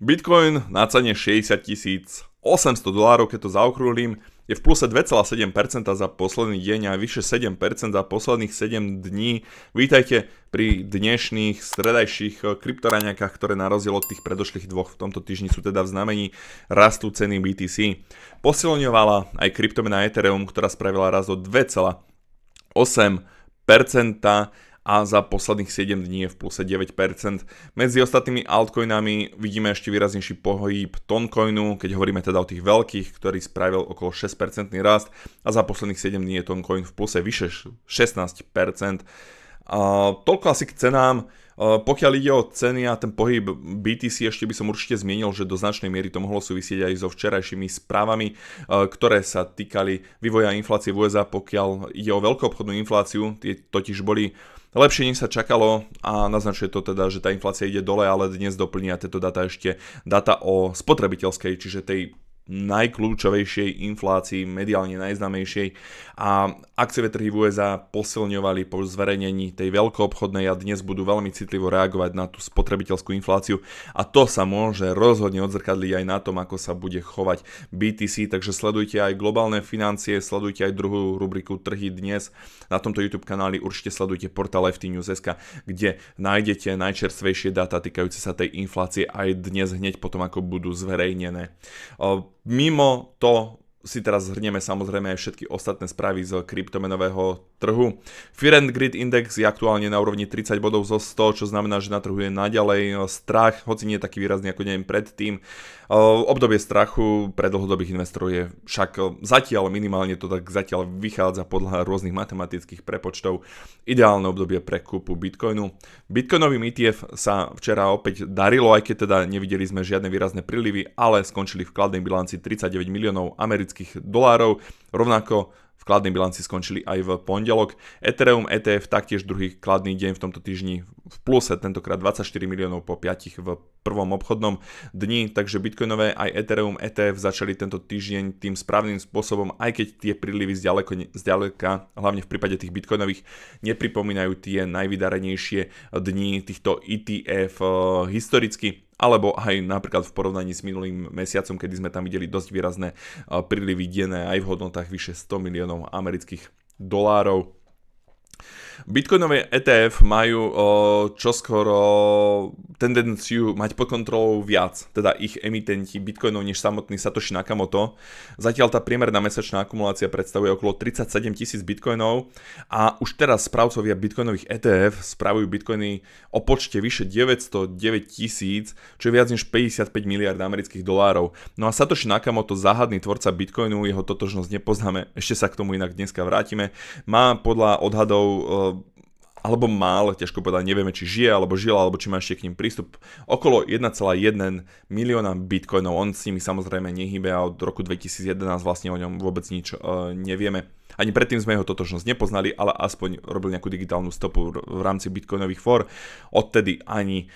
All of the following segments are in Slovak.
Bitcoin na cene 60 800 dolárov, keď to zaokrúhlim, je v pluse 2,7% za posledný deň a vyše 7% za posledných 7 dní. Vítajte pri dnešných stredajších eh, kryptoraňakách, ktoré na rozdiel od tých predošlých dvoch v tomto týždni sú teda v znamení rastú ceny BTC. Posilňovala aj kryptomena Ethereum, ktorá spravila rast o 2,8% a za posledných 7 dní je v plus 9%. Medzi ostatnými altcoinami vidíme ešte výraznejší pohyb Toncoinu, keď hovoríme teda o tých veľkých, ktorý spravil okolo 6% rast a za posledných 7 dní je Toncoin v plus vyše 16%. A toľko asi k cenám. Eh, pokiaľ ide o ceny a ten pohyb BTC, ešte by som určite zmienil, že do značnej miery to mohlo súvisieť aj so včerajšími správami, eh, ktoré sa týkali vývoja inflácie v USA, pokiaľ ide o veľkoobchodnú infláciu, tie totiž boli Lepšie než sa čakalo a naznačuje to teda, že tá inflácia ide dole, ale dnes doplnia tieto data ešte data o spotrebiteľskej, čiže tej najkľúčovejšej inflácii, mediálne najznámejšej a akcie trhy v USA posilňovali po zverejnení tej veľkoobchodnej a dnes budú veľmi citlivo reagovať na tú spotrebiteľskú infláciu a to sa môže rozhodne odzrkadliť aj na tom, ako sa bude chovať BTC, takže sledujte aj globálne financie, sledujte aj druhú rubriku Trhy dnes na tomto YouTube kanáli, určite sledujte portál FTNews.sk, kde nájdete najčerstvejšie dáta týkajúce sa tej inflácie aj dnes hneď potom, ako budú zverejnené. mimo to si teraz zhrnieme samozrejme aj všetky ostatné správy z kryptomenového trhu. Fear and Grid Index je aktuálne na úrovni 30 bodov zo 100, čo znamená, že na trhu je naďalej e, strach, hoci nie je taký výrazný ako neviem predtým. E, obdobie strachu pre dlhodobých investorov je však e, zatiaľ, minimálne to tak zatiaľ vychádza podľa rôznych matematických prepočtov, ideálne obdobie pre kúpu Bitcoinu. Bitcoinovým ETF sa včera opäť darilo, aj keď teda nevideli sme žiadne výrazné prílivy, ale skončili v kladnej bilanci 39 miliónov amerických amerických dolárov. Rovnako v kladnej bilanci skončili aj v pondelok. Ethereum ETF taktiež druhý kladný deň v tomto týždni v pluse, tentokrát 24 miliónov po 5 v prvom obchodnom dni, takže Bitcoinové aj Ethereum ETF začali tento týždeň tým správnym spôsobom, aj keď tie prílivy zďaleko, zďaleka, hlavne v prípade tých Bitcoinových, nepripomínajú tie najvydarenejšie dni týchto ETF eh, historicky alebo aj napríklad v porovnaní s minulým mesiacom, kedy sme tam videli dosť výrazné prílivy denné aj v hodnotách vyše 100 miliónov amerických dolárov. Bitcoinové ETF majú čoskoro tendenciu mať pod kontrolou viac, teda ich emitenti bitcoinov než samotný Satoshi Nakamoto. Zatiaľ tá priemerná mesačná akumulácia predstavuje okolo 37 tisíc bitcoinov a už teraz správcovia bitcoinových ETF spravujú bitcoiny o počte vyše 909 tisíc, čo je viac než 55 miliard amerických dolárov. No a Satoshi Nakamoto, záhadný tvorca bitcoinu, jeho totožnosť nepoznáme, ešte sa k tomu inak dneska vrátime, má podľa odhadov Eh, alebo mal, ťažko povedať, nevieme, či žije, alebo žil, alebo či má ešte k ním prístup, okolo 1,1 milióna bitcoinov. On s nimi samozrejme nehybe a od roku 2011 vlastne o ňom vôbec nič eh, nevieme. Ani predtým sme jeho totožnosť nepoznali, ale aspoň robil nejakú digitálnu stopu v rámci bitcoinových fór, Odtedy ani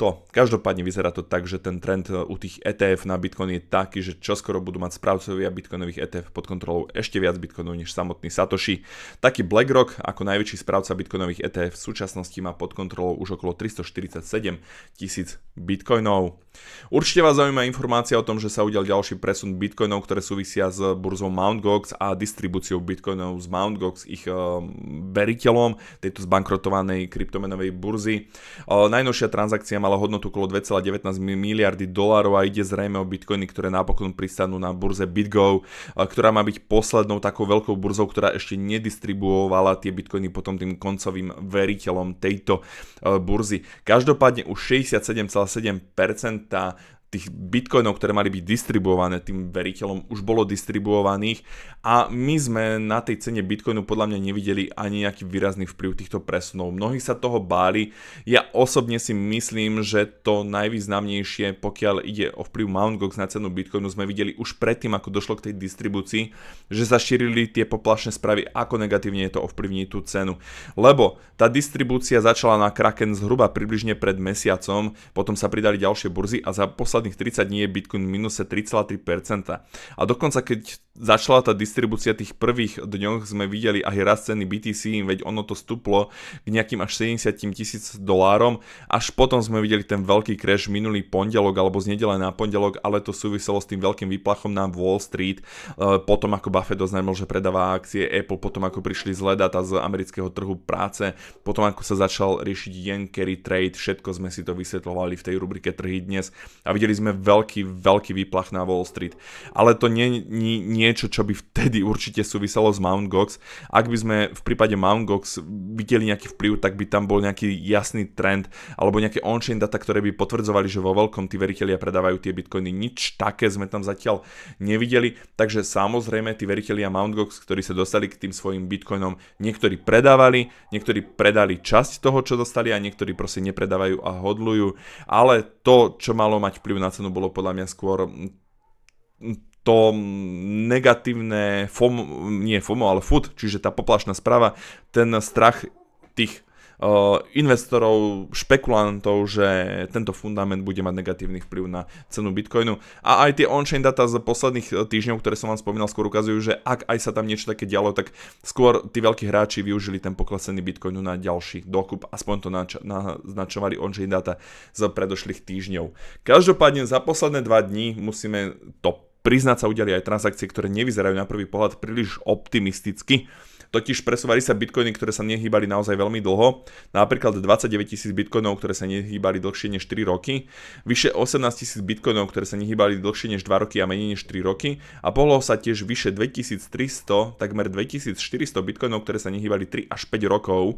to. Každopádne vyzerá to tak, že ten trend e, u tých ETF na bitcoin je taký, že čoskoro budú mať správcovia bitcoinových ETF pod kontrolou ešte viac bitcoinov než samotný Satoshi. Taký BlackRock ako najväčší správca bitcoinových ETF v súčasnosti má pod kontrolou už okolo 347 tisíc bitcoinov. Určite vás zaujíma informácia o tom, že sa udial ďalší presun bitcoinov, ktoré súvisia s burzou Mt. Gox a distribúciou bitcoinov bitcoinov z Mt. Gox ich eh, veriteľom tejto zbankrotovanej kryptomenovej burzy. Eh, najnovšia transakcia mala hodnotu okolo 2,19 miliardy dolárov a ide zrejme o bitcoiny, ktoré napokon pristanú na burze BitGo, eh, ktorá má byť poslednou takou veľkou burzou, ktorá ešte nedistribuovala tie bitcoiny potom tým koncovým veriteľom tejto burzy. Každopádne už 67,7% tých bitcoinov, ktoré mali byť distribuované tým veriteľom, už bolo distribuovaných a my sme na tej cene bitcoinu podľa mňa nevideli ani nejaký výrazný vplyv týchto presunov. Mnohí sa toho báli. Ja osobne si myslím, že to najvýznamnejšie, pokiaľ ide o vplyv Mt. Gox na cenu bitcoinu, sme videli už predtým, ako došlo k tej distribúcii, že zašírili tie poplašné správy, ako negatívne je to ovplyvní tú cenu. Lebo tá distribúcia začala na Kraken zhruba približne pred mesiacom, potom sa pridali ďalšie burzy a za posledný posledných 30 dní je Bitcoin v minuse 3,3%. A dokonca keď začala tá distribúcia tých prvých dňoch, sme videli aj rast ceny BTC, veď ono to stúplo k nejakým až 70 tisíc dolárom. Až potom sme videli ten veľký crash minulý pondelok alebo z nedele na pondelok, ale to súviselo s tým veľkým výplachom na Wall Street. E, potom ako Buffett oznámil, že predáva akcie Apple, potom ako prišli zlé data z amerického trhu práce, potom ako sa začal riešiť yen carry trade, všetko sme si to vysvetlovali v tej rubrike trhy dnes a videli miery sme veľký, veľký výplach na Wall Street. Ale to nie je niečo, čo by vtedy určite súviselo s Mount Gox. Ak by sme v prípade Mount Gox videli nejaký vplyv, tak by tam bol nejaký jasný trend alebo nejaké on-chain data, ktoré by potvrdzovali, že vo veľkom tí veriteľia predávajú tie bitcoiny. Nič také sme tam zatiaľ nevideli, takže samozrejme tí veriteľia Mount Gox, ktorí sa dostali k tým svojim bitcoinom, niektorí predávali, niektorí predali časť toho, čo dostali a niektorí proste nepredávajú a hodlujú. Ale to, čo malo mať vplyv na cenu bolo podľa mňa skôr mm, to negatívne FOMO, nie FOMO, ale FUT, čiže tá poplašná správa, ten strach tých investorov, špekulantov, že tento fundament bude mať negatívny vplyv na cenu Bitcoinu. A aj tie on-chain data z posledných e, týždňov, ktoré som vám spomínal, skôr ukazujú, že ak aj sa tam niečo také dialo, tak skôr tí veľkí hráči využili ten poklesený Bitcoinu na ďalší dokup, aspoň to naznačovali on-chain data z predošlých týždňov. Každopádne za posledné dva dní musíme to priznať sa udiali aj transakcie, ktoré nevyzerajú na prvý pohľad príliš optimisticky. Totiž presúvali sa bitcoiny, ktoré sa nehýbali naozaj veľmi dlho, napríklad 29 tisíc bitcoinov, ktoré sa nehýbali dlhšie než 3 roky, vyše 18 tisíc bitcoinov, ktoré sa nehýbali dlhšie než 2 roky a menej než 3 roky a pohlo sa tiež vyše 2300, takmer 2400 bitcoinov, ktoré sa nehýbali 3 až 5 rokov,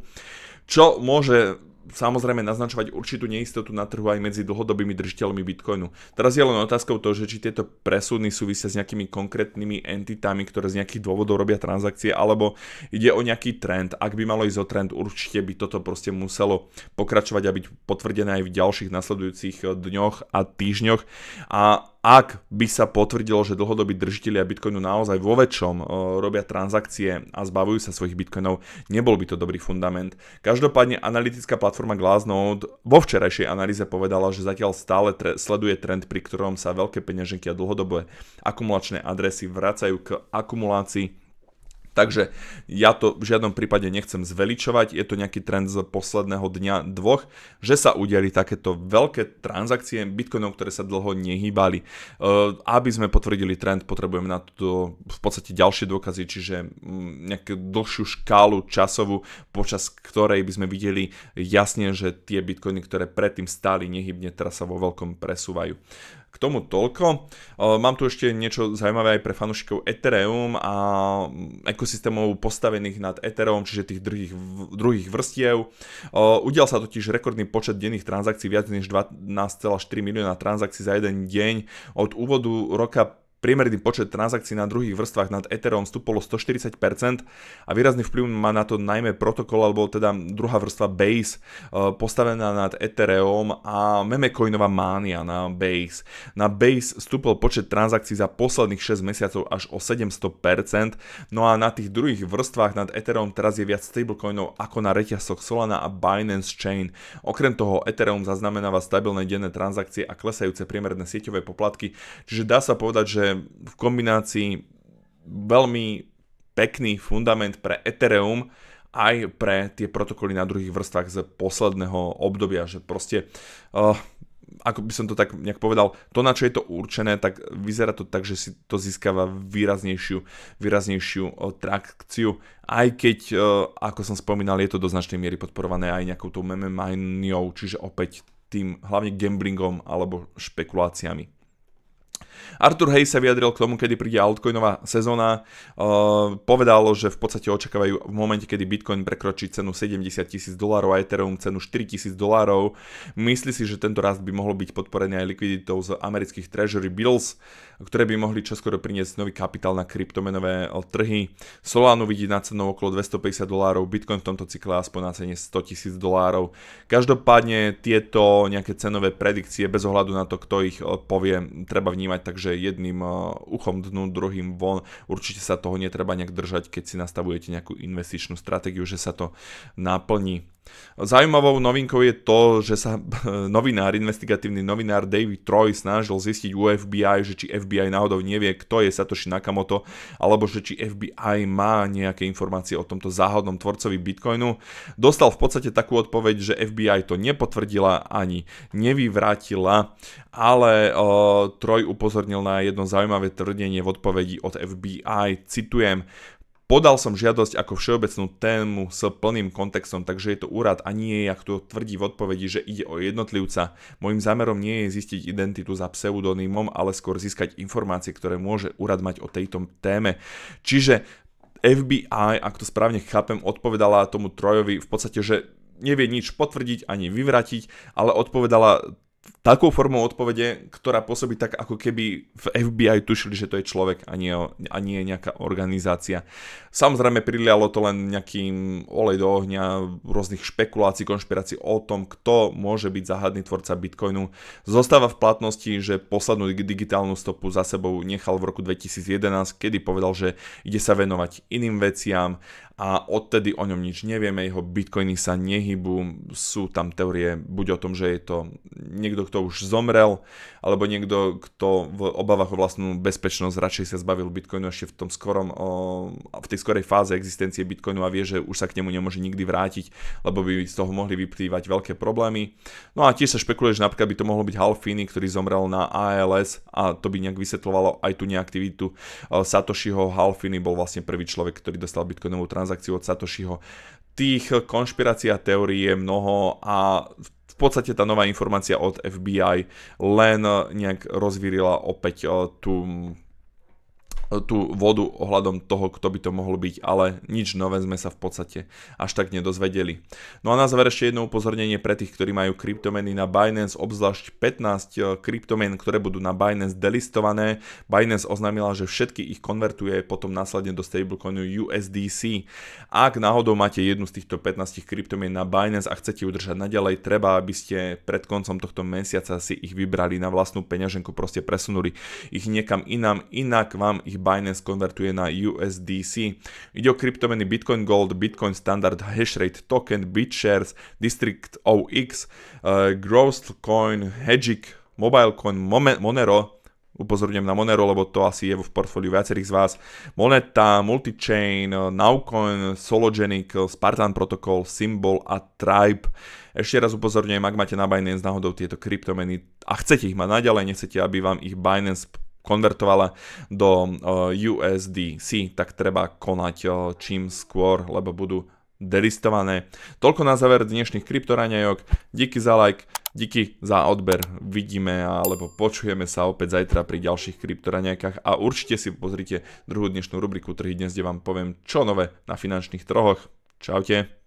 čo môže samozrejme naznačovať určitú neistotu na trhu aj medzi dlhodobými držiteľmi Bitcoinu. Teraz je len otázkou to, že či tieto presúdny súvisia s nejakými konkrétnymi entitami, ktoré z nejakých dôvodov robia transakcie, alebo ide o nejaký trend. Ak by malo ísť o trend, určite by toto proste muselo pokračovať a byť potvrdené aj v ďalších nasledujúcich dňoch a týždňoch. A ak by sa potvrdilo, že dlhodobí držiteľia Bitcoinu naozaj vo väčšom e, robia transakcie a zbavujú sa svojich Bitcoinov, nebol by to dobrý fundament. Každopádne analytická platforma Glassnode vo včerajšej analýze povedala, že zatiaľ stále tre- sleduje trend, pri ktorom sa veľké peňaženky a dlhodobé akumulačné adresy vracajú k akumulácii Takže ja to v žiadnom prípade nechcem zveličovať, je to nejaký trend z posledného dňa dvoch, že sa udiali takéto veľké transakcie bitcoinov, ktoré sa dlho nehýbali. E, aby sme potvrdili trend, potrebujeme na to v podstate ďalšie dôkazy, čiže mm, nejakú dlhšiu škálu časovú, počas ktorej by sme videli jasne, že tie bitcoiny, ktoré predtým stáli nehybne, teraz sa vo veľkom presúvajú. K tomu toľko. E, mám tu ešte niečo zaujímavé aj pre fanúšikov Ethereum a mm, ekosystémov postavených nad Ethereum, čiže tých druhých, druhých vrstiev. E, udial sa totiž rekordný počet denných transakcií, viac než 12,4 milióna transakcií za jeden deň. Od úvodu roka Priemerný počet transakcií na druhých vrstvách nad Ethereum stúpol 140% a výrazný vplyv má na to najmä protokol, alebo teda druhá vrstva Base, eh, postavená nad Ethereum a memecoinová mánia na Base. Na Base stúpol počet transakcií za posledných 6 mesiacov až o 700%, no a na tých druhých vrstvách nad Ethereum teraz je viac stablecoinov ako na reťazoch Solana a Binance Chain. Okrem toho Ethereum zaznamenáva stabilné denné transakcie a klesajúce priemerné sieťové poplatky, čiže dá sa povedať, že v kombinácii veľmi pekný fundament pre Ethereum aj pre tie protokoly na druhých vrstvách z posledného obdobia, že proste uh, ako by som to tak nejak povedal, to na čo je to určené, tak vyzerá to tak, že si to získava výraznejšiu, výraznejšiu eh, trakciu, aj keď, eh, ako som spomínal, je to do značnej miery podporované aj nejakou tou meme miniou, čiže opäť tým hlavne gamblingom alebo špekuláciami. Arthur Hayes sa vyjadril k tomu, kedy príde altcoinová sezóna. Uh, že v podstate očakávajú v momente, kedy Bitcoin prekročí cenu 70 tisíc dolárov a Ethereum cenu 4 tisíc dolárov. Myslí si, že tento rast by mohol byť podporený aj likviditou z amerických Treasury Bills, ktoré by mohli čoskoro priniesť nový kapitál na kryptomenové trhy. Solanu vidí na cenu okolo 250 dolárov, Bitcoin v tomto cykle aspoň na cene 100 tisíc dolárov. Každopádne tieto nejaké cenové predikcie bez ohľadu na to, kto ich povie, treba vnímať takže jedným eh, uchom dnu, druhým von. Určite sa toho netreba nejak držať, keď si nastavujete nejakú investičnú stratégiu, že sa to naplní. Zaujímavou novinkou je to, že sa novinár, investigatívny novinár David Troy snažil zistiť u FBI, že či FBI náhodou nevie, kto je Satoshi Nakamoto, alebo že či FBI má nejaké informácie o tomto záhodnom tvorcovi Bitcoinu. Dostal v podstate takú odpoveď, že FBI to nepotvrdila ani nevyvrátila, ale uh, Troy upozornil na jedno zaujímavé tvrdenie v odpovedi od FBI, citujem, Podal som žiadosť ako všeobecnú tému s plným kontextom, takže je to úrad a nie, jak to tvrdí v odpovedi, že ide o jednotlivca. Mojím zámerom nie je zistiť identitu za pseudonymom, ale skôr získať informácie, ktoré môže úrad mať o tejto téme. Čiže FBI, ak to správne chápem, odpovedala tomu Trojovi v podstate, že nevie nič potvrdiť ani vyvratiť, ale odpovedala takou formou odpovede, ktorá pôsobí tak, ako keby v FBI tušili, že to je človek a nie, a nie nejaká organizácia. Samozrejme prilialo to len nejakým olej do ohňa rôznych špekulácií, konšpirácií o tom, kto môže byť záhadný tvorca Bitcoinu. Zostáva v platnosti, že poslednú digitálnu stopu za sebou nechal v roku 2011, kedy povedal, že ide sa venovať iným veciam a odtedy o ňom nič nevieme, jeho bitcoiny sa nehybu, sú tam teórie buď o tom, že je to niekto niekto, kto už zomrel, alebo niekto, kto v obavách o vlastnú bezpečnosť radšej sa zbavil Bitcoinu ešte v tom skorom, v tej skorej fáze existencie Bitcoinu a vie, že už sa k nemu nemôže nikdy vrátiť, lebo by z toho mohli vyplývať veľké problémy. No a tiež sa špekuluje, že napríklad by to mohlo byť Halfini, ktorý zomrel na ALS a to by nejak vysvetlovalo aj tú neaktivitu e, Satoshiho. Halfini bol vlastne prvý človek, ktorý dostal Bitcoinovú transakciu od Satoshiho. Tých konšpirácií a teórií je mnoho a v podstate tá nová informácia od FBI len eh, nejak rozvírila opäť eh, tú E, tú vodu ohľadom toho, kto by to mohol byť, ale nič nové sme sa v podstate až tak nedozvedeli. No a na záver ešte jedno upozornenie pre tých, ktorí majú kryptomeny na Binance, obzvlášť 15 e, kryptomien, ktoré budú na Binance delistované. Binance oznámila, že všetky ich konvertuje potom následne do stablecoinu USDC. Ak náhodou máte jednu z týchto 15 kryptomien na Binance a chcete udržať naďalej, treba, aby ste pred koncom tohto mesiaca si ich vybrali na vlastnú peňaženku, proste presunuli ich niekam inám, inak vám ich ich Binance konvertuje na USDC. Ide o kryptomeny Bitcoin Gold, Bitcoin Standard, Hashrate Token, BitShares, District OX, uh, e, Coin, Hedgic, coin Monero, upozorňujem na Monero, lebo to asi je v portfóliu viacerých z vás, Moneta, Multichain, e, Naucoin Sologenic, e, Spartan Protocol, Symbol a Tribe. Ešte raz upozorňujem, ak máte na Binance náhodou tieto kryptomeny a chcete ich mať naďalej, nechcete, aby vám ich Binance konvertovala do eh, USDC, tak treba konať eh, čím skôr, lebo budú delistované. Toľko na záver dnešných kryptoraňajok. Díky za like, díky za odber. Vidíme alebo počujeme sa opäť zajtra pri ďalších kryptoraňajkách a určite si pozrite druhú dnešnú rubriku Trhy dnes, kde vám poviem čo nové na finančných trhoch. Čaute.